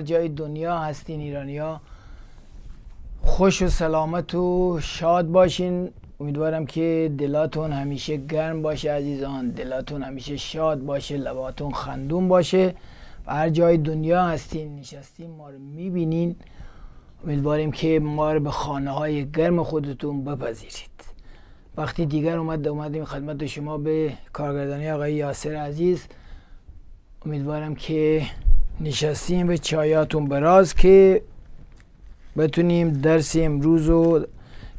هر جای دنیا هستین ایرانیا خوش و سلامت و شاد باشین امیدوارم که دلاتون همیشه گرم باشه عزیزان دلاتون همیشه شاد باشه لباتون خندون باشه و هر جای دنیا هستین نشستین ما رو میبینین امیدواریم که ما رو به خانه های گرم خودتون بپذیرید وقتی دیگر اومد اومدیم خدمت شما به کارگردانی آقای یاسر عزیز امیدوارم که نشستیم به چایاتون براز که بتونیم درس امروز رو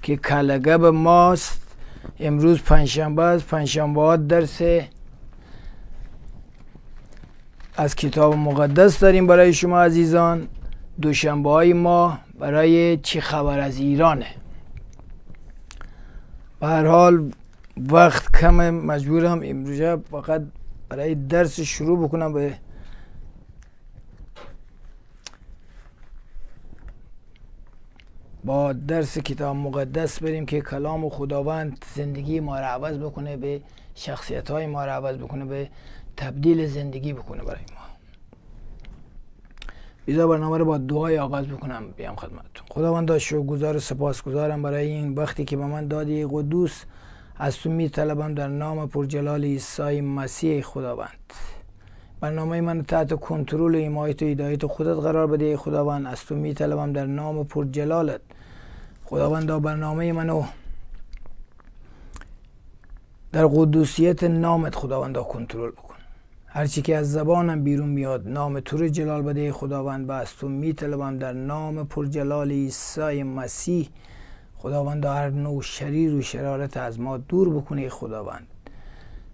که کلگه به ماست امروز پنجشنبه است پنجشنبه ها درس از کتاب مقدس داریم برای شما عزیزان دوشنبه های ما برای چی خبر از ایرانه به هر حال وقت کم مجبورم امروز فقط برای درس شروع بکنم به با درس کتاب مقدس بریم که کلام و خداوند زندگی ما را عوض بکنه به شخصیت های ما را عوض بکنه به تبدیل زندگی بکنه برای ما بیزا برنامه رو با دعای آغاز بکنم بیام خدمتتون خداوند داشت و گزار سپاس گذارم برای این وقتی که به من دادی قدوس از تو می طلبم در نام پرجلال عیسی مسیح خداوند برنامه من تحت کنترل ایمایت و هدایت خودت قرار بده خداوند از تو میطلبم در نام پر جلالت خداوند برنامه منو در قدوسیت نامت خداوند کنترل بکن هرچی که از زبانم بیرون میاد نام تو جلال بده خداوند و از تو میطلبم در نام پر جلال عیسی مسیح خداوند هر نوع شریر و شرارت از ما دور بکنه خداوند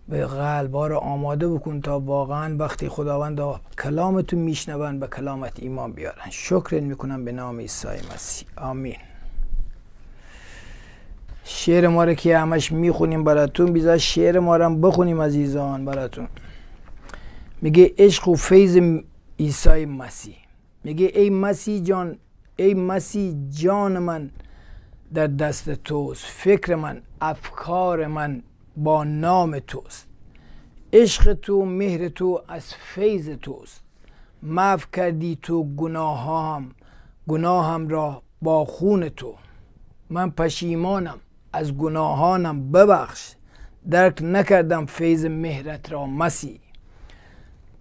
به قلبها رو آماده بکن تا واقعا وقتی خداوند کلامتون میشنون به کلامت ایمان بیارن شکرت میکنم به نام عیسی مسیح آمین شعر ما رو که همش میخونیم براتون بیزا شعر ما رو بخونیم عزیزان براتون میگه عشق و فیض عیسی مسیح میگه ای مسیح جان ای مسیح جان من در دست توست فکر من افکار من با نام توست عشق تو مهر تو از فیض توست معف کردی تو گناهام گناهم را با خون تو من پشیمانم از گناهانم ببخش درک نکردم فیض مهرت را مسی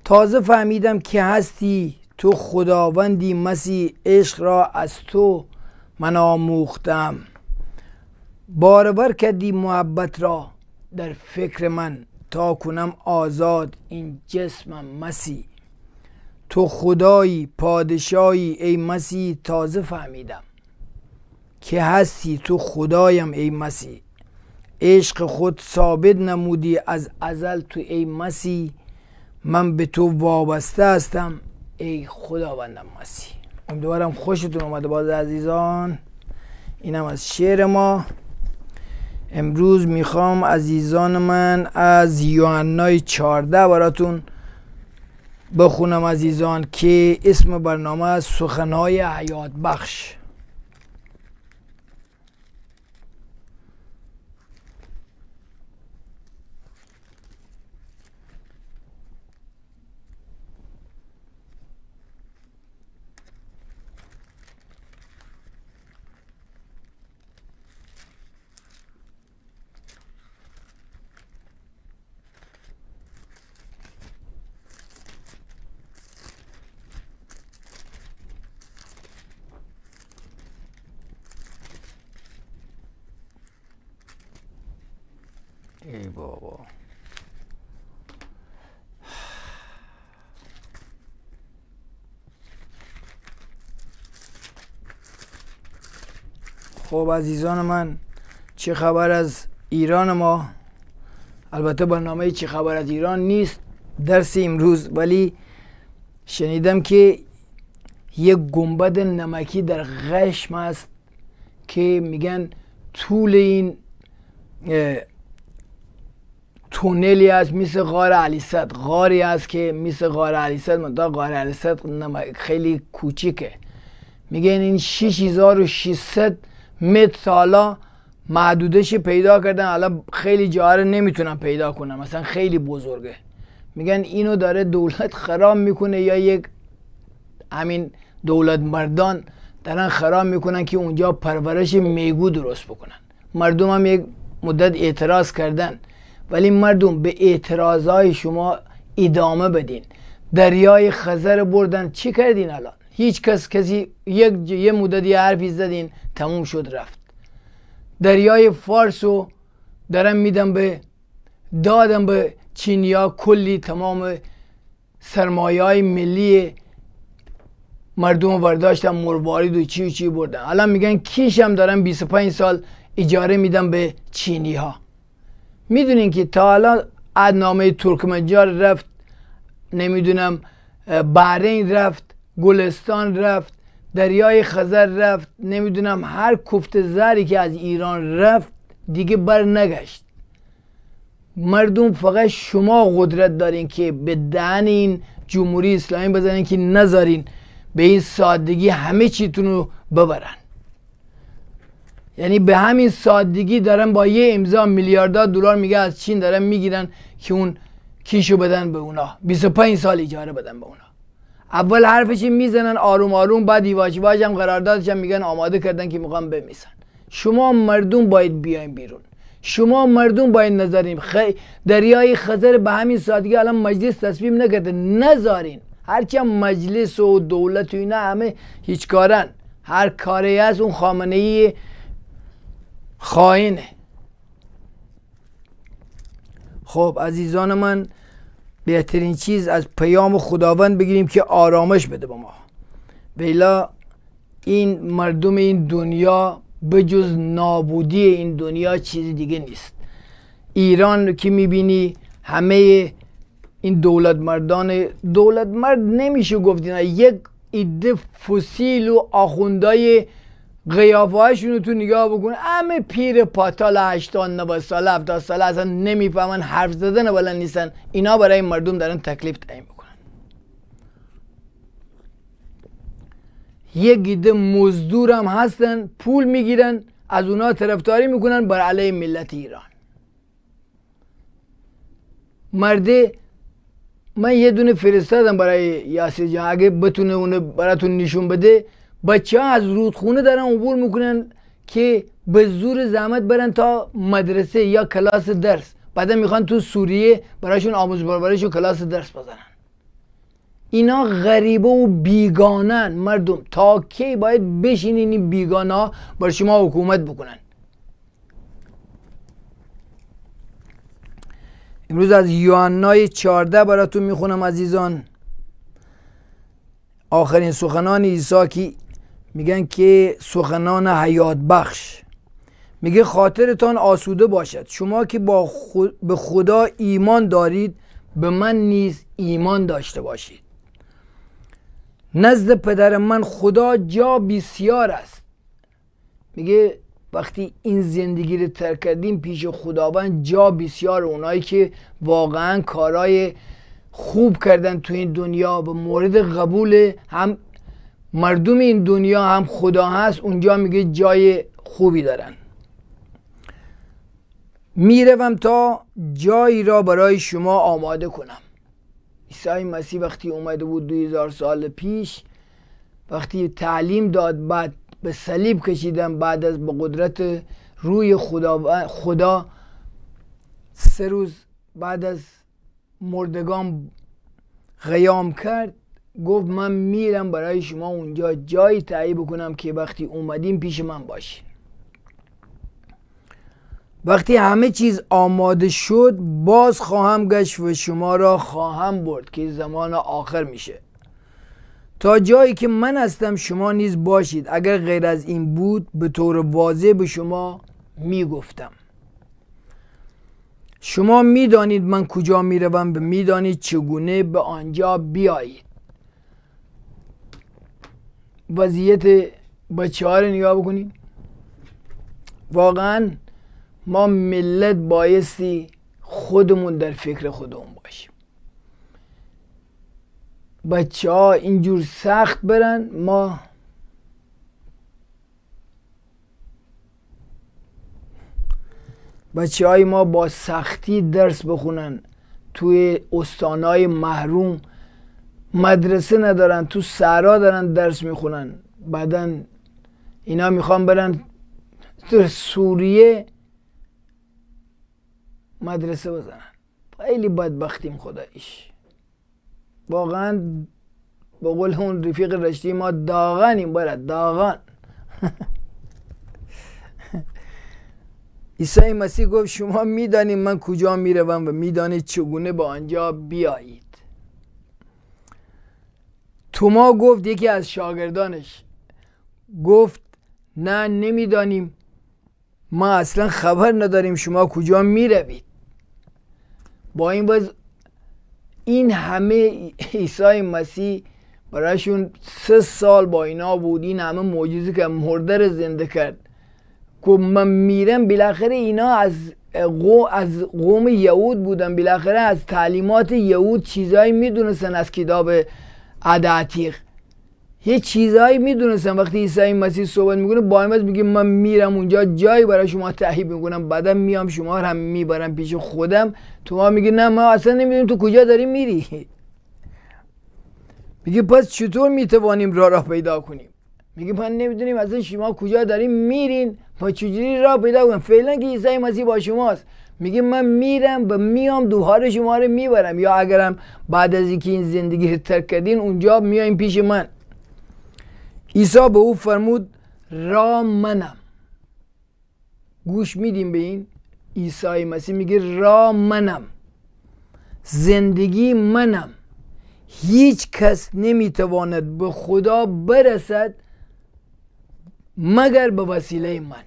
تازه فهمیدم که هستی تو خداوندی مسی عشق را از تو من آموختم بارور کردی محبت را در فکر من تا کنم آزاد این جسمم مسی تو خدایی پادشاهی ای مسی تازه فهمیدم که هستی تو خدایم ای مسی عشق خود ثابت نمودی از ازل تو ای مسی من به تو وابسته هستم ای خداوندم مسیح امیدوارم خوشتون اومده باز عزیزان اینم از شعر ما امروز میخوام عزیزان من از یوحنای 14 براتون بخونم عزیزان که اسم برنامه سخنهای حیات بخش بابا خب عزیزان من چه خبر از ایران ما البته برنامه چه خبر از ایران نیست درس امروز ولی شنیدم که یک گنبد نمکی در غشم است که میگن طول این تونلی از مثل غار علی صد غاری است که مثل غار علی صد مدا غار علی خیلی کوچیکه میگن این 6600 متر سالا محدودش پیدا کردن حالا خیلی جاره نمیتونن پیدا کنن مثلا خیلی بزرگه میگن اینو داره دولت خرام میکنه یا یک همین دولت مردان دارن خرام میکنن که اونجا پرورش میگو درست بکنن مردم هم یک مدت اعتراض کردن ولی مردم به اعتراضای شما ادامه بدین دریای خزر بردن چی کردین الان هیچ کس کسی یک یه مددی حرفی زدین تموم شد رفت دریای فارس رو دارم میدم به دادم به چینیا کلی تمام سرمایه های ملی مردم برداشتن مروارید و چی و چی بردن الان میگن کیشم دارم 25 سال اجاره میدم به چینی ها میدونین که تا حالا نامه ترکمنجار رفت نمیدونم بحرین رفت گلستان رفت دریای خزر رفت نمیدونم هر کفت زری که از ایران رفت دیگه بر نگشت مردم فقط شما قدرت دارین که به دهن این جمهوری اسلامی بزنین که نذارین به این سادگی همه چیتون رو ببرن یعنی به همین سادگی دارن با یه امضا میلیاردها دلار میگه از چین دارن میگیرن که اون کیشو بدن به اونا 25 سال اجاره بدن به اونا اول حرفش میزنن آروم آروم بعد دیواجی هم قراردادش هم میگن آماده کردن که میخوام بمیسن شما مردم باید بیاین بیرون شما مردم باید نظریم خی... دریای خزر به همین سادگی الان مجلس تصمیم نکرده نذارین هر هم مجلس و دولت و اینا همه هیچ کارن هر کاری از اون خامنه ای خائنه خب عزیزان من بهترین چیز از پیام خداوند بگیریم که آرامش بده با ما بیلا این مردم این دنیا بجز نابودی این دنیا چیز دیگه نیست ایران رو که میبینی همه این دولت مردان دولت مرد نمیشه گفت یک ایده فسیل و آخوندای قیافه رو تو نگاه بکن همه پیر پاتال 80 ساله 70 ساله اصلا نمیفهمن حرف زدن بلند نیستن اینا برای مردم دارن تکلیف تعیین میکنن یه گیده مزدور هم هستن پول میگیرن از اونا طرفداری میکنن بر علیه ملت ایران مرده من یه دونه فرستادم برای یاسی جان اگه بتونه اونو براتون نشون بده بچه ها از رودخونه دارن عبور میکنن که به زور زحمت برن تا مدرسه یا کلاس درس بعدا میخوان تو سوریه برایشون آموز پرورش و کلاس درس بزنن اینا غریبه و بیگانن مردم تا کی باید بشینین این بیگانه بر شما حکومت بکنن امروز از یوانای 14 براتون میخونم عزیزان آخرین سخنان عیسی که میگن که سخنان حیات بخش میگه خاطرتان آسوده باشد شما که با به خدا ایمان دارید به من نیز ایمان داشته باشید نزد پدر من خدا جا بسیار است میگه وقتی این زندگی رو ترک کردیم پیش خداوند جا بسیار اونایی که واقعا کارای خوب کردن تو این دنیا به مورد قبول هم مردم این دنیا هم خدا هست اونجا میگه جای خوبی دارن میروم تا جایی را برای شما آماده کنم عیسی مسیح وقتی اومده بود 2000 سال پیش وقتی تعلیم داد بعد به صلیب کشیدم بعد از به قدرت روی خدا خدا سه روز بعد از مردگان قیام کرد گفت من میرم برای شما اونجا جایی تعیی بکنم که وقتی اومدیم پیش من باشین وقتی همه چیز آماده شد باز خواهم گشت و شما را خواهم برد که زمان آخر میشه تا جایی که من هستم شما نیز باشید اگر غیر از این بود به طور واضح به شما میگفتم شما میدانید من کجا میروم و میدانید چگونه به آنجا بیایید وضعیت بچه ها رو نگاه بکنید واقعا ما ملت بایستی خودمون در فکر خودمون باشیم بچه ها اینجور سخت برن ما بچه های ما با سختی درس بخونن توی استانهای محروم مدرسه ندارن تو سرا دارن درس میخونن بعدا اینا میخوان برن تو سوریه مدرسه بزنن خیلی بدبختیم خدایش واقعا با قول اون رفیق رشتی ما داغانیم برد داغان عیسی مسیح گفت شما میدانید من کجا میروم و میدانید چگونه به آنجا بیایی توما گفت یکی از شاگردانش گفت نه نمیدانیم ما اصلا خبر نداریم شما کجا میروید با این باز این همه عیسی مسیح برایشون سه سال با اینا بود این همه معجزه که مرده زنده کرد که من میرم بالاخره اینا از از قوم یهود بودن بالاخره از تعلیمات یهود چیزایی میدونستن از کتاب عدعتیق یه چیزایی میدونستم وقتی عیسی مسیح صحبت میکنه با میگه من میرم اونجا جایی برای شما تحیب میکنم بعدا میام شما رو هم میبرم پیش خودم تو ما میگه نه ما اصلا نمیدونیم تو کجا داری میری میگه پس چطور میتوانیم راه را پیدا کنیم میگه من نمیدونیم اصلا شما کجا داریم میرین ما چجوری راه پیدا کنیم فعلا که عیسی مسیح با شماست میگه من میرم و میام دوهار شما رو میبرم یا اگرم بعد از اینکه این زندگی رو ترک کردین اونجا میایم پیش من عیسی به او فرمود را منم گوش میدیم به این عیسی مسیح میگه را منم زندگی منم هیچ کس نمیتواند به خدا برسد مگر به وسیله من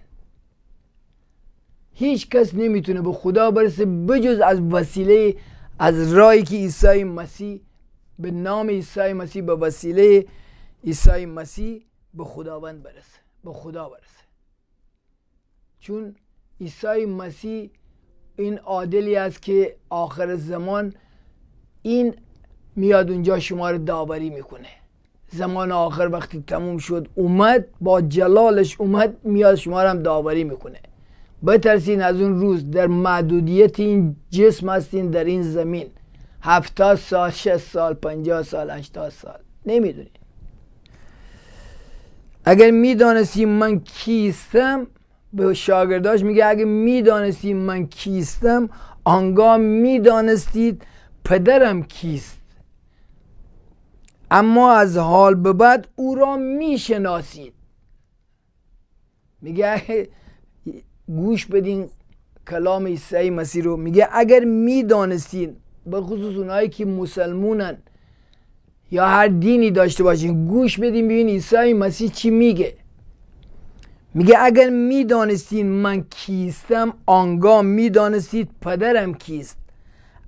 هیچ کس نمیتونه به خدا برسه بجز از وسیله از رای که عیسی مسیح به نام عیسی مسیح به وسیله عیسی مسیح به خداوند برسه به خدا برسه چون عیسی مسیح این عادلی است که آخر زمان این میاد اونجا شما رو داوری میکنه زمان آخر وقتی تموم شد اومد با جلالش اومد میاد شما رو هم داوری میکنه بترسین از اون روز در معدودیت این جسم هستین در این زمین هفتاد سال شست سال پنجاه سال هشتاد سال نمیدونید اگر میدانستی من کیستم به شاگرداش میگه اگر میدانستی من کیستم آنگاه میدانستید پدرم کیست اما از حال به بعد او را میشناسید میگه گوش بدین کلام عیسی مسیح رو میگه اگر میدانستین به خصوص اونایی که مسلمونن یا هر دینی داشته باشین گوش بدین ببین عیسی مسیح چی میگه میگه اگر میدانستین من کیستم آنگاه میدانستید پدرم کیست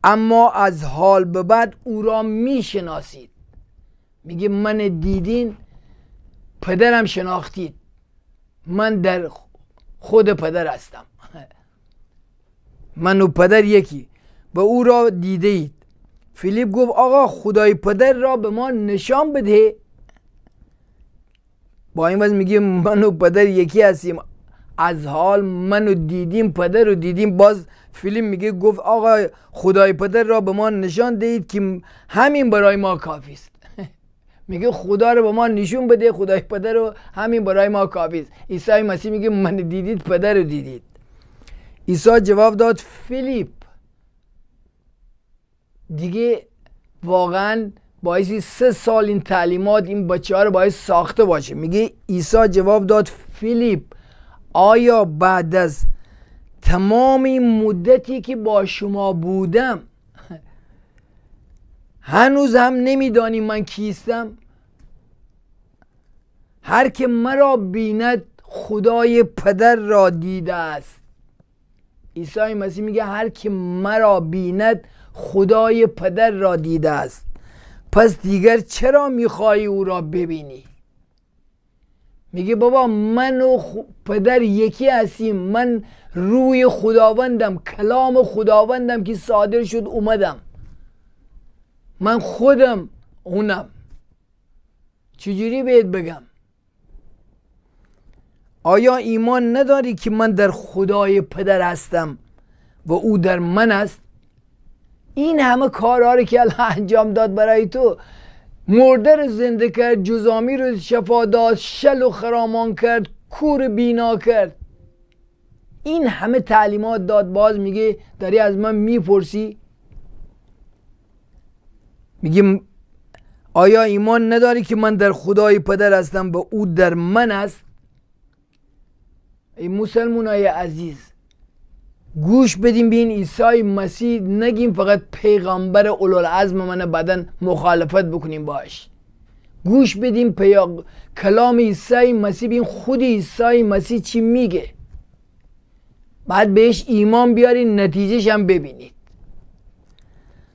اما از حال به بعد او را میشناسید میگه من دیدین پدرم شناختید من در خود پدر هستم من و پدر یکی به او را دیده اید فیلیپ گفت آقا خدای پدر را به ما نشان بده با این وز میگه من و پدر یکی هستیم از حال منو دیدیم پدر رو دیدیم باز فیلم میگه گفت آقا خدای پدر را به ما نشان دهید که همین برای ما کافی است میگه خدا رو به ما نشون بده خدای پدر رو همین برای ما کافی است عیسی مسیح میگه من دیدید پدر رو دیدید عیسی جواب داد فیلیپ دیگه واقعا باعثی سه سال این تعلیمات این بچه ها رو باعث ساخته باشه میگه عیسی جواب داد فیلیپ آیا بعد از تمام مدتی که با شما بودم هنوز هم نمیدانی من کیستم هر که مرا بیند خدای پدر را دیده است عیسی مسیح میگه هر که مرا بیند خدای پدر را دیده است پس دیگر چرا میخوای او را ببینی میگه بابا من و پدر یکی هستیم من روی خداوندم کلام خداوندم که صادر شد اومدم من خودم اونم چجوری بهت بگم آیا ایمان نداری که من در خدای پدر هستم و او در من است این همه کارها رو که الله انجام داد برای تو مرده رو زنده کرد جزامی رو شفا داد شل و خرامان کرد کور بینا کرد این همه تعلیمات داد باز میگه داری از من میپرسی میگیم آیا ایمان نداری که من در خدای پدر هستم و او در من است ای مسلمون های عزیز گوش بدیم به این عیسی مسیح نگیم فقط پیغمبر اولوالعزم من بدن مخالفت بکنیم باش گوش بدیم پیاغ... کلام عیسی مسیح بین خود عیسی مسیح چی میگه بعد بهش ایمان بیارین نتیجهش هم ببینید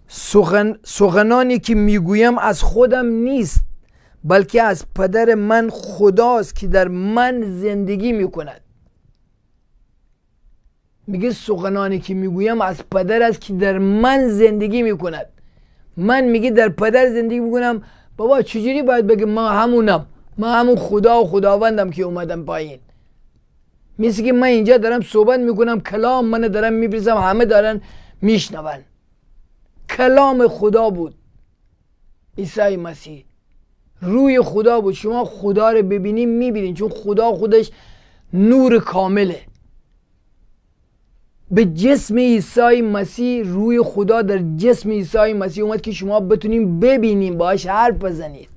سخن، سخنانی که میگویم از خودم نیست بلکه از پدر من خداست که در من زندگی میکند میگه سخنانی که میگویم از پدر است که در من زندگی میکند من میگه در پدر زندگی میکنم بابا چجوری باید بگه ما همونم ما همون خدا و خداوندم که اومدم پایین مثل که من اینجا دارم صحبت میکنم کلام من دارم میبریزم همه دارن میشنون کلام خدا بود عیسی مسیح روی خدا بود شما خدا رو ببینیم میبینین چون خدا خودش نور کامله به جسم عیسی مسیح روی خدا در جسم عیسی مسیح اومد که شما بتونیم ببینیم باش حرف بزنید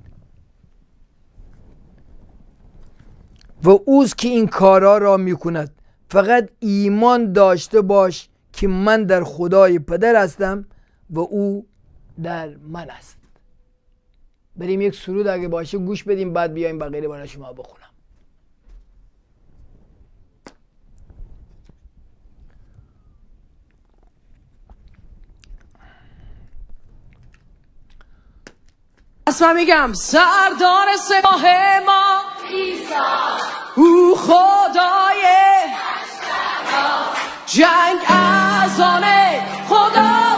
و اوز که این کارا را میکند فقط ایمان داشته باش که من در خدای پدر هستم و او در من است بریم یک سرود اگه باشه گوش بدیم بعد بیایم بقیه برای شما بخونم اسم میگم سردار سپاه ما او خدای جنگ ازانه خدا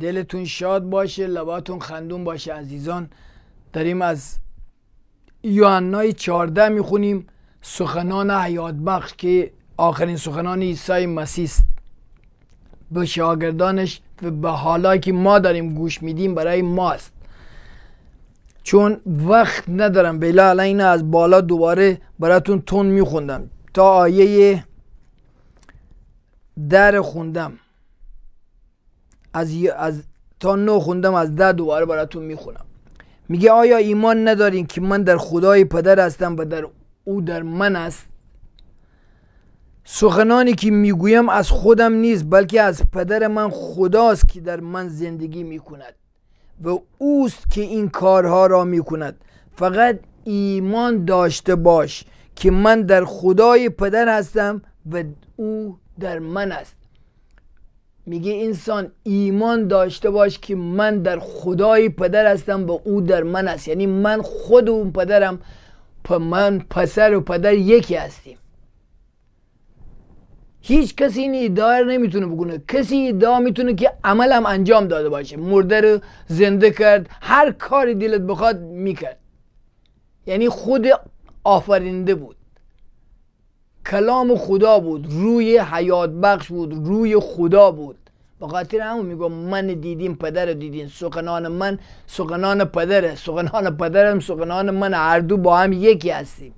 دلتون شاد باشه لباتون خندون باشه عزیزان داریم از یوحنای 14 میخونیم سخنان حیات بخش که آخرین سخنان عیسی مسیح است به شاگردانش و به حالا که ما داریم گوش میدیم برای ماست چون وقت ندارم بلا الان از بالا دوباره براتون تون میخوندم تا آیه در خوندم از, از تا نو خوندم از ده دوباره براتون میخونم میگه آیا ایمان ندارین که من در خدای پدر هستم و در او در من است سخنانی که میگویم از خودم نیست بلکه از پدر من خداست که در من زندگی میکند و اوست که این کارها را میکند فقط ایمان داشته باش که من در خدای پدر هستم و او در من است میگه انسان ایمان داشته باش که من در خدای پدر هستم و او در من است یعنی من خود و اون پدرم پ من پسر و پدر یکی هستیم هیچ کسی این ادعا نمیتونه بکنه کسی ادعا میتونه که عملم انجام داده باشه مرده رو زنده کرد هر کاری دلت بخواد میکرد یعنی خود آفرینده بود کلام خدا بود روی حیات بخش بود روی خدا بود به خاطر همون میگم من دیدیم پدر دیدین سخنان من سخنان پدره سخنان پدرم سخنان من هر دو با هم یکی هستیم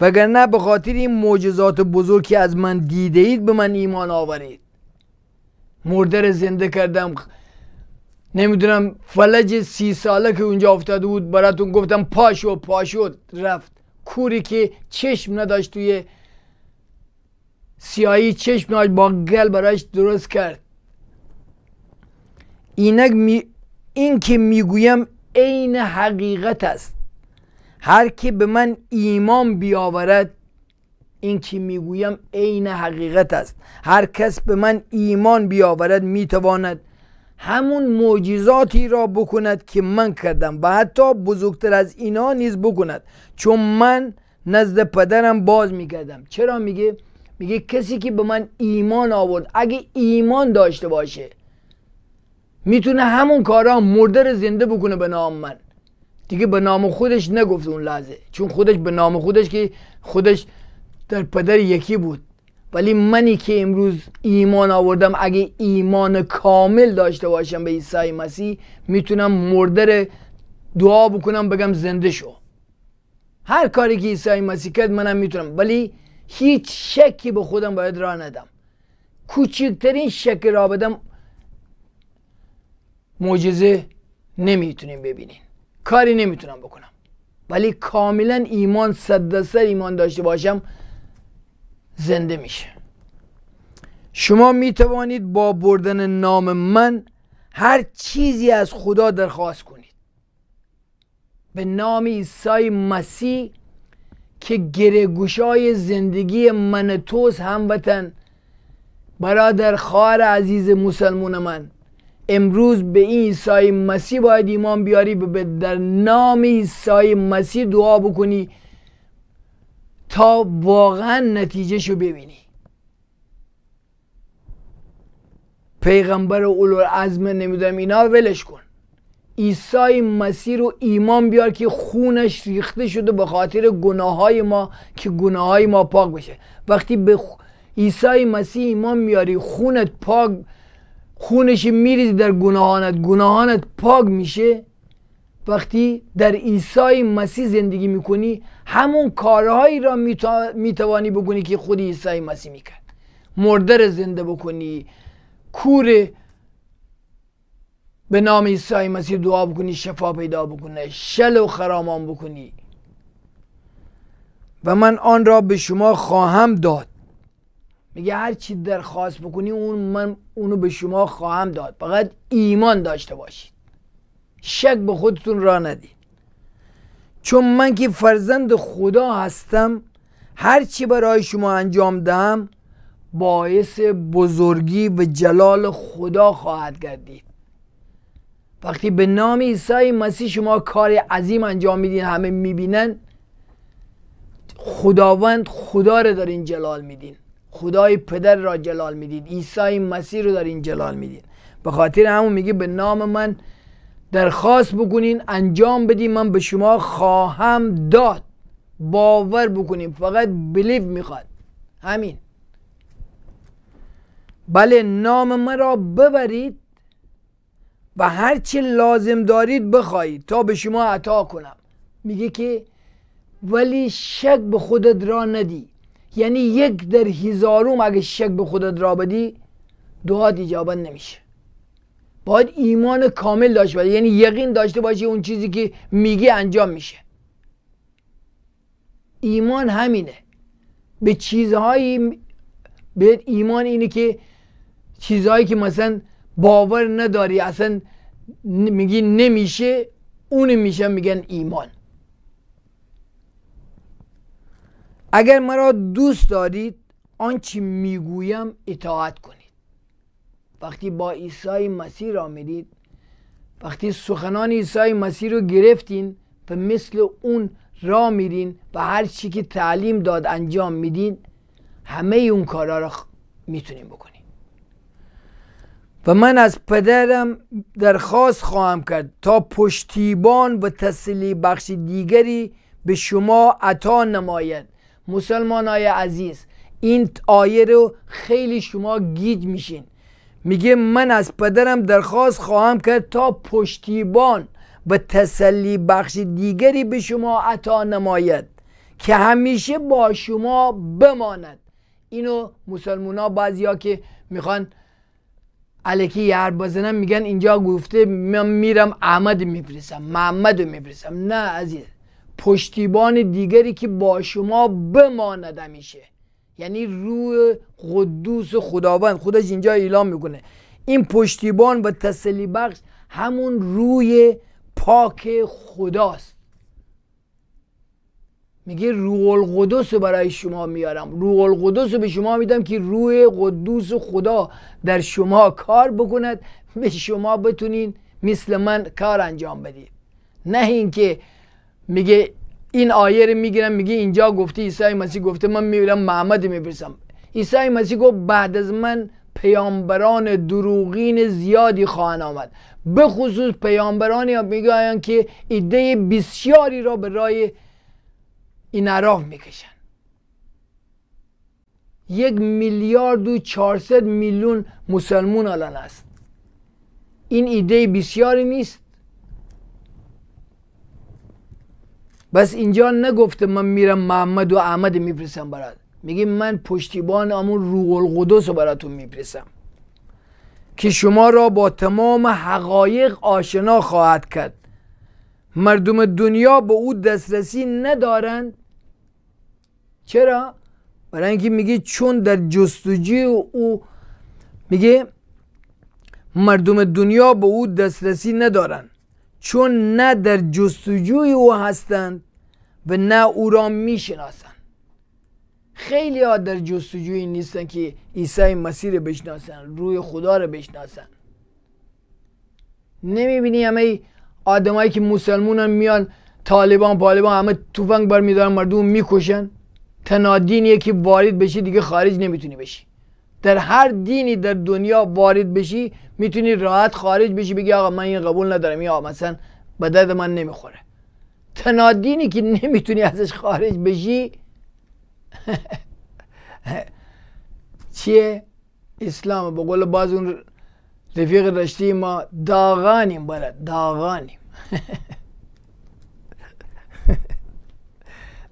وگرنه به خاطر این معجزات بزرگی از من دیده اید به من ایمان آورید مرده رو زنده کردم نمیدونم فلج سی ساله که اونجا افتاده بود براتون گفتم پاشو پاشو رفت کوری که چشم نداشت توی سیاهی چشم نداشت با گل براش درست کرد اینک می این که میگویم عین حقیقت است هر که به من ایمان بیاورد این که میگویم عین حقیقت است هر کس به من ایمان بیاورد میتواند همون معجزاتی را بکند که من کردم و حتی بزرگتر از اینا نیز بکند چون من نزد پدرم باز میکردم چرا میگه میگه کسی که به من ایمان آورد اگه ایمان داشته باشه میتونه همون کارا مرده رو زنده بکنه به نام من دیگه به نام خودش نگفت اون لحظه چون خودش به نام خودش که خودش در پدر یکی بود ولی منی که امروز ایمان آوردم اگه ایمان کامل داشته باشم به عیسی مسیح میتونم مردر دعا بکنم بگم زنده شو هر کاری که عیسی مسیح کرد منم میتونم ولی هیچ شکی به خودم باید راه ندم کوچکترین شک را بدم معجزه نمیتونیم ببینین کاری نمیتونم بکنم ولی کاملا ایمان صد ایمان داشته باشم زنده میشه شما میتوانید با بردن نام من هر چیزی از خدا درخواست کنید به نام عیسی مسیح که گوشای زندگی من توس هموطن برادر خواهر عزیز مسلمون من امروز به این عیسی مسیح باید ایمان بیاری به در نام عیسی مسیح دعا بکنی تا واقعا نتیجه شو ببینی پیغمبر العزم نمیدونم اینا ولش کن عیسی مسیح رو ایمان بیار که خونش ریخته شده به خاطر گناه های ما که گناه های ما پاک بشه وقتی به عیسی مسیح ایمان میاری خونت پاک خونش میریزی در گناهانت گناهانت پاک میشه وقتی در عیسی مسیح زندگی میکنی همون کارهایی را میتوانی بکنی که خود عیسی مسیح میکرد مرده را زنده بکنی کور به نام عیسی مسیح دعا بکنی شفا پیدا بکنه شل و خرامان بکنی و من آن را به شما خواهم داد میگه هر چی درخواست بکنی اون من اونو به شما خواهم داد فقط ایمان داشته باشید شک به خودتون را ندید چون من که فرزند خدا هستم هر چی برای شما انجام دهم باعث بزرگی و جلال خدا خواهد گردید وقتی به نام عیسی مسیح شما کار عظیم انجام میدین همه میبینن خداوند خدا رو دارین جلال میدین خدای پدر را جلال میدید عیسی مسیح رو دارین جلال میدین به خاطر همون میگه به نام من درخواست بکنین انجام بدین من به شما خواهم داد باور بکنین فقط بلیف میخواد همین بله نام مرا ببرید و هرچی لازم دارید بخواهید تا به شما عطا کنم میگه که ولی شک به خودت را ندی یعنی یک در هزارم اگه شک به خودت را بدی دعا ایجابت نمیشه باید ایمان کامل داشته باشی یعنی یقین داشته باشی اون چیزی که میگی انجام میشه ایمان همینه به چیزهایی به ایمان اینه که چیزهایی که مثلا باور نداری اصلا میگی نمیشه اون میشه میگن ایمان اگر مرا دوست دارید آنچه میگویم اطاعت کن وقتی با عیسی مسیح را میرید وقتی سخنان عیسی مسیح رو گرفتین و مثل اون را میرین و هر چی که تعلیم داد انجام میدین همه اون کارا را میتونیم بکنیم و من از پدرم درخواست خواهم کرد تا پشتیبان و تسلی بخش دیگری به شما عطا نماید مسلمان های عزیز این آیه رو خیلی شما گیج میشین میگه من از پدرم درخواست خواهم کرد تا پشتیبان به تسلی بخش دیگری به شما عطا نماید که همیشه با شما بماند اینو مسلمونا ها بعضیا که میخوان علکی هر بزنم میگن اینجا گفته من میرم احمد میفرستم محمد رو نه عزیز پشتیبان دیگری که با شما بماند همیشه یعنی روح قدوس خداوند خودش اینجا اعلام میکنه این پشتیبان و تسلی بخش همون روی پاک خداست میگه روح القدس برای شما میارم روح القدس رو به شما میدم که روح قدوس خدا در شما کار بکند به شما بتونین مثل من کار انجام بدید نه اینکه میگه این آیه رو میگیرن میگه اینجا گفته عیسی مسیح گفته من میبینم محمد میفرسم عیسی مسیح گفت بعد از من پیامبران دروغین زیادی خواهند آمد به خصوص پیامبرانی میگویند که ایده بسیاری را برای این عراف میکشن. یک میلیارد و چهارصد میلیون مسلمون الان است این ایده بسیاری نیست بس اینجا نگفته من میرم محمد و احمد میفرسم برات میگه من پشتیبان امون روح القدس رو براتون میفرستم که شما را با تمام حقایق آشنا خواهد کرد مردم دنیا به او دسترسی ندارند چرا؟ برای اینکه میگه چون در جستجوی او میگه مردم دنیا به او دسترسی ندارند چون نه در جستجوی او هستند و نه او را میشناسند خیلی ها در جستجوی نیستن که عیسی مسیح رو بشناسن روی خدا رو بشناسن نمیبینی همه آدمایی که مسلمونن میان طالبان پالبان همه توفنگ میدارن مردم میکشن تنها دینیه که وارد بشی دیگه خارج نمیتونی بشی در هر دینی در دنیا وارد بشی میتونی راحت خارج بشی بگی آقا من این قبول ندارم یا مثلا به درد من نمیخوره تنادینی که نمیتونی ازش خارج بشی چیه اسلام به قول باز اون رفیق رشتی ما داغانیم برد داغانیم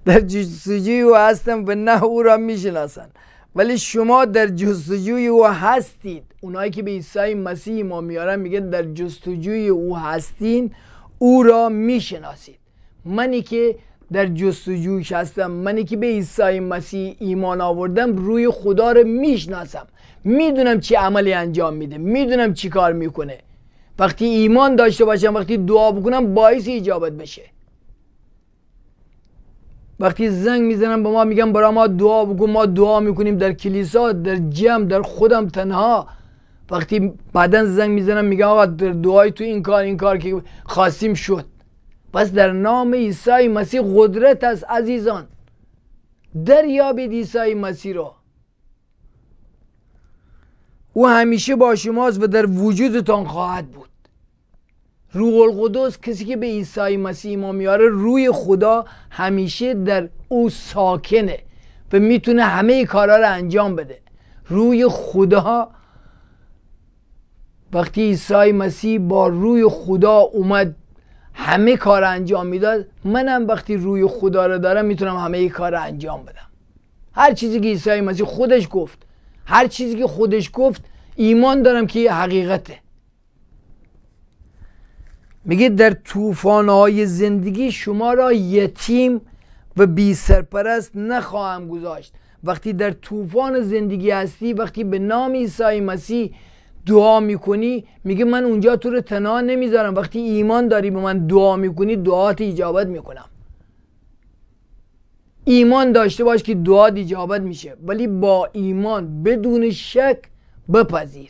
در جستجوی او هستم به نه او را میشناسن. ولی شما در جستجوی او هستید اونایی که به عیسی مسیح ما میارن میگه در جستجوی او هستین او را میشناسید منی که در جستجویش هستم منی که به عیسی مسیح ایمان آوردم روی خدا را میشناسم میدونم چه عملی انجام میده میدونم چی کار میکنه وقتی ایمان داشته باشم وقتی دعا بکنم باعث ایجابت بشه وقتی زنگ میزنن به ما میگن برای ما دعا بگو ما دعا میکنیم در کلیسا در جمع در خودم تنها وقتی بعدا زنگ میزنم میگم آقا در دعای تو این کار این کار که خواستیم شد پس در نام عیسی مسیح قدرت است عزیزان در یابید عیسی مسیح را او همیشه با شماست و در وجودتان خواهد بود روح القدس کسی که به عیسی مسیح ایمان میاره روی خدا همیشه در او ساکنه و میتونه همه کارا رو انجام بده روی خدا وقتی عیسی مسیح با روی خدا اومد همه کار انجام میداد منم وقتی روی خدا رو دارم میتونم همه کار انجام بدم هر چیزی که عیسی مسیح خودش گفت هر چیزی که خودش گفت ایمان دارم که یه حقیقته میگه در طوفانهای زندگی شما را یتیم و بی سرپرست نخواهم گذاشت وقتی در طوفان زندگی هستی وقتی به نام عیسی مسیح دعا میکنی میگه من اونجا تو رو تنها نمیذارم وقتی ایمان داری به من دعا میکنی دعات اجابت میکنم ایمان داشته باش که دعات اجابت میشه ولی با ایمان بدون شک بپذیر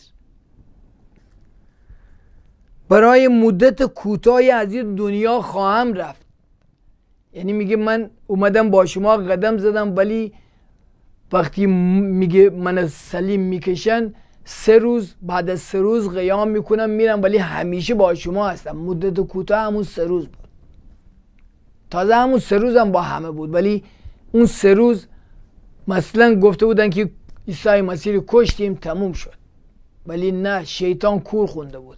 برای مدت کوتاهی از این دنیا خواهم رفت یعنی میگه من اومدم با شما قدم زدم ولی وقتی میگه من از سلیم میکشن سه روز بعد از سه روز قیام میکنم میرم ولی همیشه با شما هستم مدت کوتاه همون سه روز بود تازه همون سه روزم هم با همه بود ولی اون سه روز مثلا گفته بودن که عیسی مسیح کشتیم تموم شد ولی نه شیطان کور خونده بود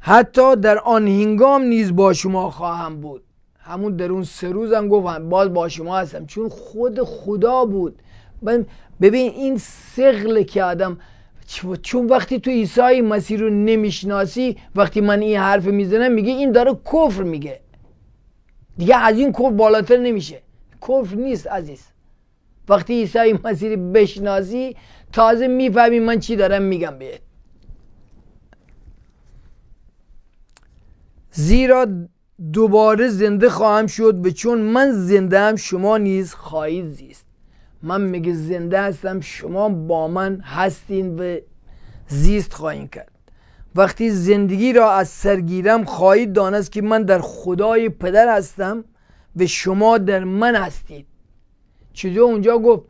حتی در آن هنگام نیز با شما خواهم بود همون در اون سه روز هم گفتم باز با شما هستم چون خود خدا بود ببین این سغل که آدم چون وقتی تو عیسی مسیح رو نمیشناسی وقتی من این حرف میزنم میگه این داره کفر میگه دیگه از این کفر بالاتر نمیشه کفر نیست عزیز وقتی عیسی مسیح بشناسی تازه میفهمی من چی دارم میگم بهت زیرا دوباره زنده خواهم شد به چون من زنده هم شما نیز خواهید زیست من میگه زنده هستم شما با من هستین و زیست خواهیم کرد وقتی زندگی را از سرگیرم خواهید دانست که من در خدای پدر هستم و شما در من هستید چطور اونجا گفت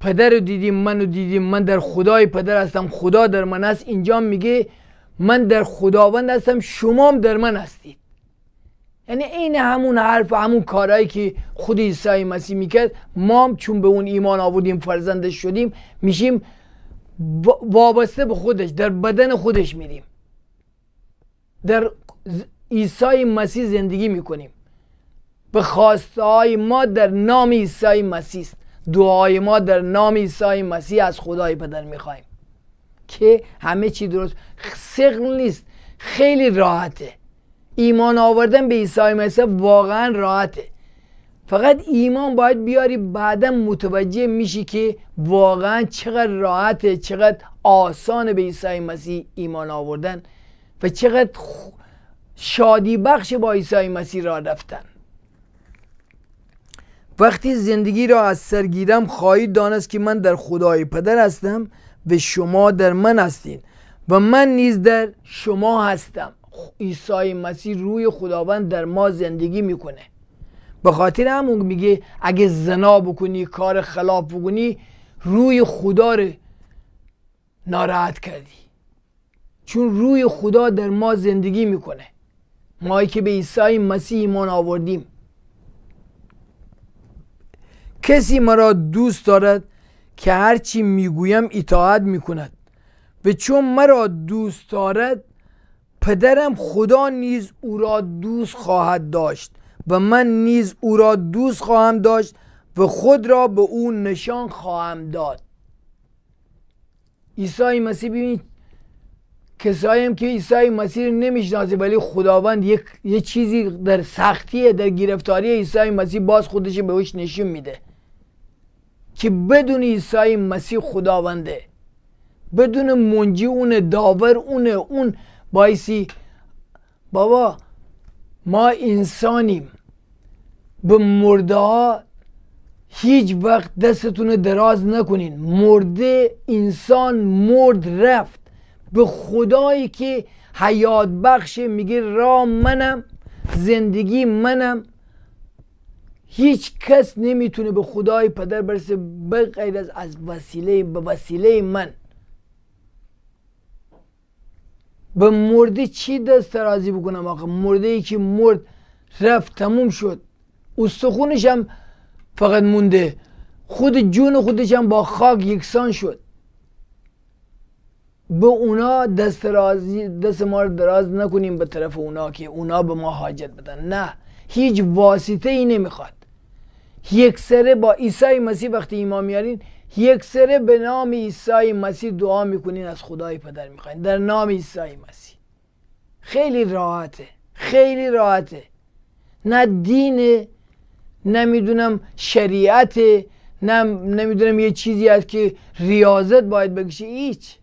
پدر رو دیدیم منو دیدیم من در خدای پدر هستم خدا در من است اینجا میگه من در خداوند هستم شما هم در من هستید یعنی عین همون حرف و همون کارهایی که خود عیسی مسیح میکرد ما هم چون به اون ایمان آوردیم فرزندش شدیم میشیم وابسته به خودش در بدن خودش میریم در عیسی مسیح زندگی میکنیم به خواسته های ما در نام عیسی مسیح است دعای ما در نام عیسی مسیح از خدای پدر میخوایم که همه چی درست سقل نیست خیلی راحته ایمان آوردن به عیسی مسیح واقعا راحته فقط ایمان باید بیاری بعدا متوجه میشی که واقعا چقدر راحته چقدر آسان به عیسی مسیح ایمان آوردن و چقدر شادی بخش با عیسی مسیح را رفتن وقتی زندگی را از سر گیرم خواهید دانست که من در خدای پدر هستم و شما در من هستین و من نیز در شما هستم عیسی مسیح روی خداوند در ما زندگی میکنه به خاطر همون میگه اگه زنا بکنی کار خلاف بکنی روی خدا رو ناراحت کردی چون روی خدا در ما زندگی میکنه مایی که به عیسی مسیح ایمان آوردیم کسی مرا دوست دارد که هرچی میگویم اطاعت میکند و چون مرا دوست دارد پدرم خدا نیز او را دوست خواهد داشت و من نیز او را دوست خواهم داشت و خود را به او نشان خواهم داد عیسی مسیح ببینید کسایی هم که عیسی مسیح نمیشناسه ولی خداوند یک یه چیزی در سختیه در گرفتاری عیسی مسیح باز خودش به اوش نشون میده که بدون عیسی مسیح خداونده بدون منجی اون داور اون، اون باعثی بابا ما انسانیم به مرده ها هیچ وقت دستتون دراز نکنین مرده انسان مرد رفت به خدایی که حیات بخشه میگه را منم زندگی منم هیچ کس نمیتونه به خدای پدر برسه بغیر از از وسیله به وسیله من به مرده چی دست راضی بکنم آقا مرده ای که مرد رفت تموم شد استخونش هم فقط مونده خود جون خودش هم با خاک یکسان شد به اونا دست, رازی دست ما رو دراز نکنیم به طرف اونا که اونا به ما حاجت بدن نه هیچ واسطه ای نمیخواد یک سره با عیسی مسیح وقتی ایمان میارین یک سره به نام عیسی مسیح دعا میکنین از خدای پدر میخواین در نام عیسی مسیح خیلی راحته خیلی راحته نه دینه نمیدونم شریعت نه نمیدونم یه چیزی هست که ریاضت باید بکشی هیچ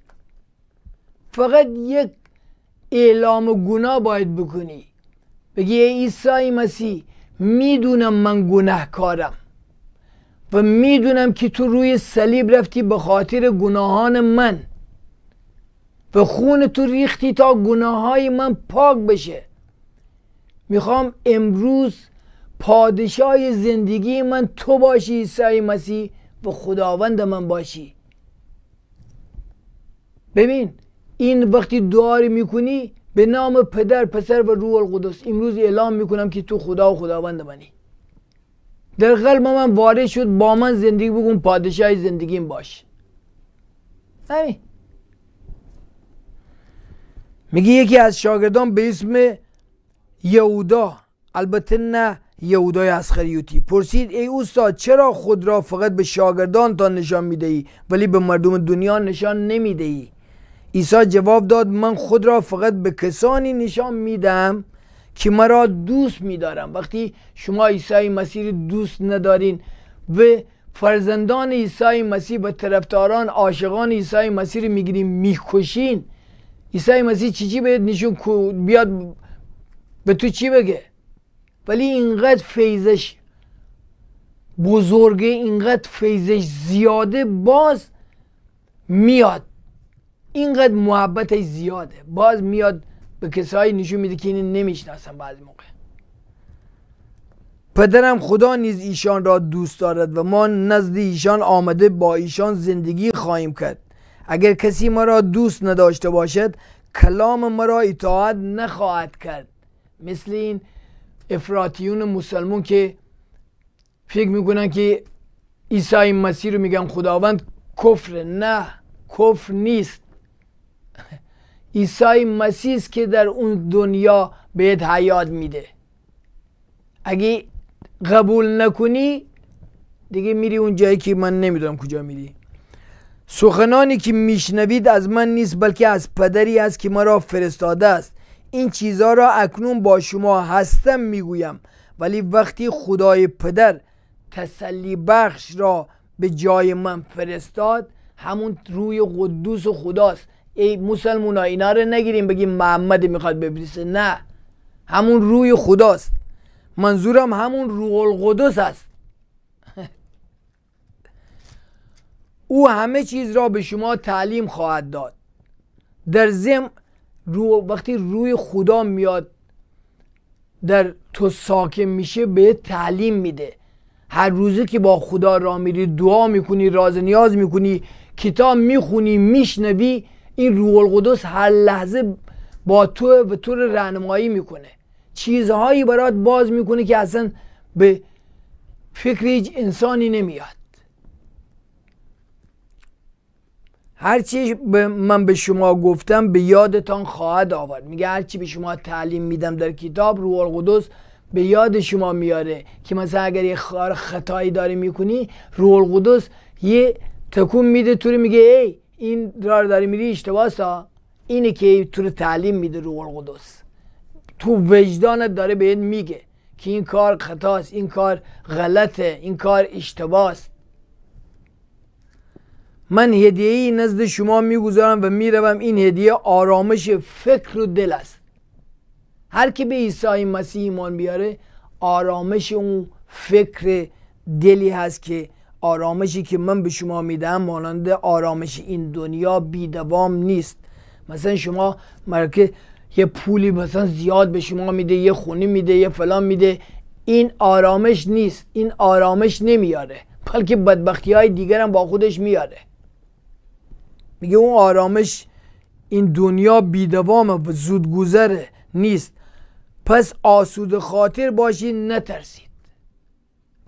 فقط یک اعلام و گناه باید بکنی بگی ای عیسی مسیح میدونم من گناهکارم و میدونم که تو روی صلیب رفتی به خاطر گناهان من و خون تو ریختی تا گناههای من پاک بشه میخوام امروز پادشاه زندگی من تو باشی عیسی مسیح و خداوند من باشی ببین این وقتی دعا میکنی به نام پدر پسر و روح القدس امروز اعلام میکنم که تو خدا و خداوند منی در قلب من وارد شد با من زندگی بگون پادشاه زندگیم باش همین میگه یکی از شاگردان به اسم یهودا البته نه یهودای اسخریوتی پرسید ای استاد چرا خود را فقط به شاگردان تا نشان میدهی ولی به مردم دنیا نشان نمیدهی عیسی جواب داد من خود را فقط به کسانی نشان میدم که مرا دوست میدارم وقتی شما عیسی مسیح دوست ندارین و فرزندان عیسی مسیح به طرفداران عاشقان عیسی مسیح رو میگیریم میکشین عیسی مسیح چی چی بهت نشون بیاد به تو چی بگه ولی اینقدر فیزش بزرگه اینقدر فیزش زیاده باز میاد اینقدر محبت زیاده باز میاد به کسایی نشون میده که این نمیشناسن بعضی موقع پدرم خدا نیز ایشان را دوست دارد و ما نزد ایشان آمده با ایشان زندگی خواهیم کرد اگر کسی مرا دوست نداشته باشد کلام مرا اطاعت نخواهد کرد مثل این افراتیون مسلمون که فکر میکنن که عیسی مسیح رو میگن خداوند کفر نه کفر نیست عیسی مسیح است که در اون دنیا بهت حیات میده اگه قبول نکنی دیگه میری اون جایی که من نمیدونم کجا میری سخنانی که میشنوید از من نیست بلکه از پدری است که مرا فرستاده است این چیزها را اکنون با شما هستم میگویم ولی وقتی خدای پدر تسلی بخش را به جای من فرستاد همون روی قدوس خداست ای مسلمونا اینا رو نگیریم بگیم محمد میخواد ببریسه نه همون روی خداست منظورم همون روح القدس است او همه چیز را به شما تعلیم خواهد داد در زم رو وقتی روی خدا میاد در تو ساکن میشه به تعلیم میده هر روزه که با خدا را میری دعا میکنی راز نیاز میکنی کتاب میخونی میشنوی این روح القدس هر لحظه با تو به طور رهنمایی میکنه چیزهایی برات باز میکنه که اصلا به فکر هیچ انسانی نمیاد هرچی من به شما گفتم به یادتان خواهد آورد میگه هرچی به شما تعلیم میدم در کتاب روح القدس به یاد شما میاره که مثلا اگر یه خطایی داری میکنی روح القدس یه تکون میده توری میگه ای این را داری میری اشتباس ها اینه که تو رو تعلیم میده روح القدس تو وجدانت داره بهت میگه که این کار خطاست این کار غلطه این کار اشتباست من هدیه ای نزد شما میگذارم و میروم این هدیه آرامش فکر و دل است هر که به عیسی مسیح ایمان بیاره آرامش اون فکر دلی هست که آرامشی که من به شما میدم مانند آرامش این دنیا بی دوام نیست مثلا شما مرکه یه پولی مثلا زیاد به شما میده یه خونی میده یه فلان میده این آرامش نیست این آرامش نمیاره بلکه بدبختی های دیگر هم با خودش میاره میگه اون آرامش این دنیا بی بیدوامه و زودگذره نیست پس آسود خاطر باشی نترسید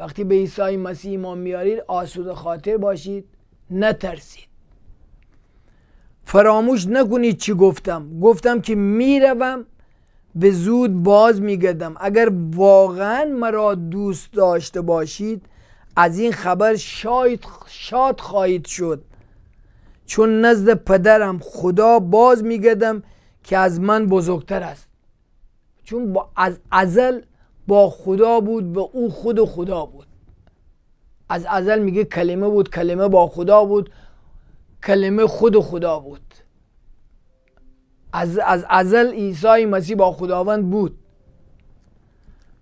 وقتی به عیسی مسیح ایمان میارید آسود خاطر باشید نترسید فراموش نکنید چی گفتم گفتم که میروم به زود باز میگردم اگر واقعا مرا دوست داشته باشید از این خبر شاید شاد خواهید شد چون نزد پدرم خدا باز میگردم که از من بزرگتر است چون با از ازل با خدا بود و او خود و خدا بود از ازل میگه کلمه بود کلمه با خدا بود کلمه خود و خدا بود از ازل عیسی مسیح با خداوند بود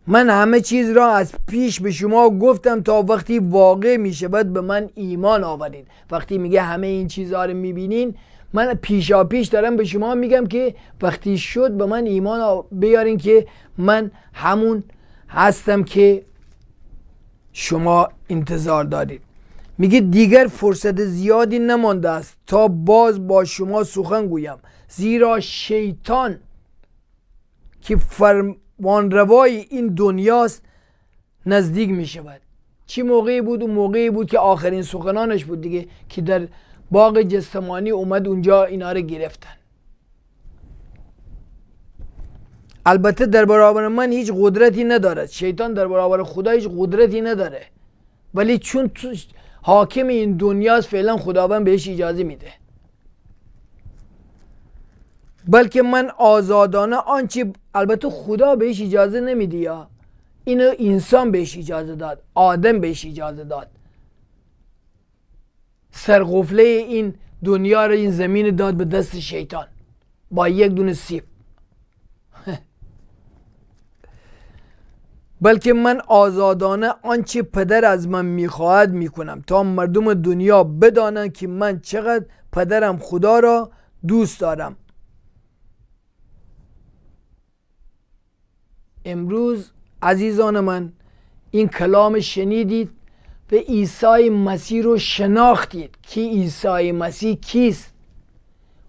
من همه چیز را از پیش به شما گفتم تا وقتی واقع می شود به من ایمان آورید وقتی میگه همه این چیزها رو میبینین من پیشا پیش دارم به شما میگم که وقتی شد به من ایمان بیارین که من همون هستم که شما انتظار دارید میگه دیگر فرصت زیادی نمانده است تا باز با شما سخن گویم زیرا شیطان که فرمانروای این دنیاست نزدیک می شود چی موقعی بود و موقعی بود که آخرین سخنانش بود دیگه که در باغ جسمانی اومد اونجا اینا رو گرفتن البته در برابر من هیچ قدرتی ندارد شیطان در برابر خدا هیچ قدرتی نداره ولی چون حاکم این دنیاست فعلا خداوند بهش اجازه میده بلکه من آزادانه آنچه البته خدا بهش اجازه نمیده یا اینو انسان بهش اجازه داد آدم بهش اجازه داد سرقفله این دنیا رو این زمین داد به دست شیطان با یک دونه سیب بلکه من آزادانه آنچه پدر از من میخواهد میکنم تا مردم دنیا بدانند که من چقدر پدرم خدا را دوست دارم امروز عزیزان من این کلام شنیدید به عیسی مسیح رو شناختید که عیسی مسیح کیست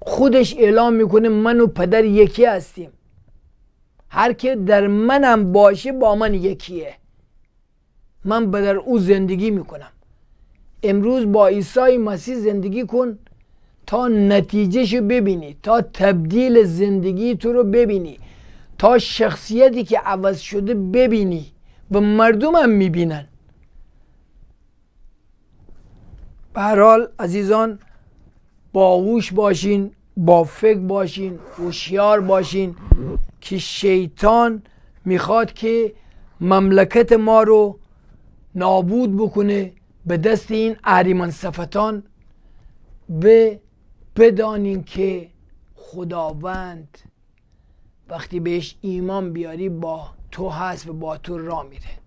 خودش اعلام میکنه من و پدر یکی هستیم هر که در منم باشه با من یکیه من به در او زندگی میکنم امروز با عیسی مسیح زندگی کن تا شو ببینی تا تبدیل زندگی تو رو ببینی تا شخصیتی که عوض شده ببینی و مردمم میبینن به حال عزیزان باهوش باشین با فکر باشین هوشیار باشین که شیطان میخواد که مملکت ما رو نابود بکنه به دست این اهریمن صفتان به بدانین که خداوند وقتی بهش ایمان بیاری با تو هست و با تو را میره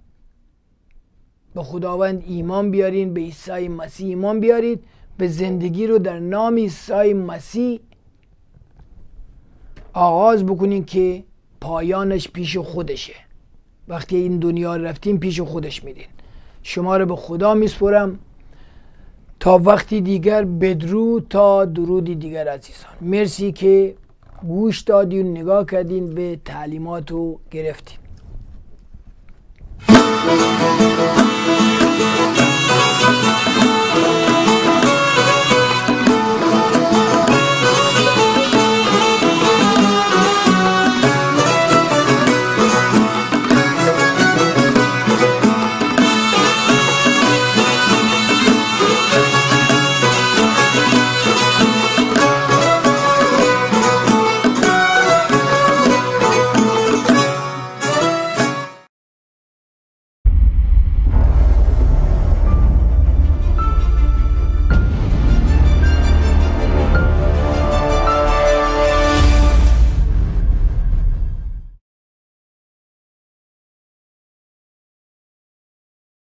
به خداوند ایمان بیارین به عیسی مسیح ایمان بیارید به زندگی رو در نام عیسی مسیح آغاز بکنین که پایانش پیش خودشه وقتی این دنیا رفتیم پیش خودش میدین شما رو به خدا میسپرم تا وقتی دیگر بدرو تا درودی دیگر عزیزان مرسی که گوش دادین نگاه کردین به تعلیمات رو گرفتین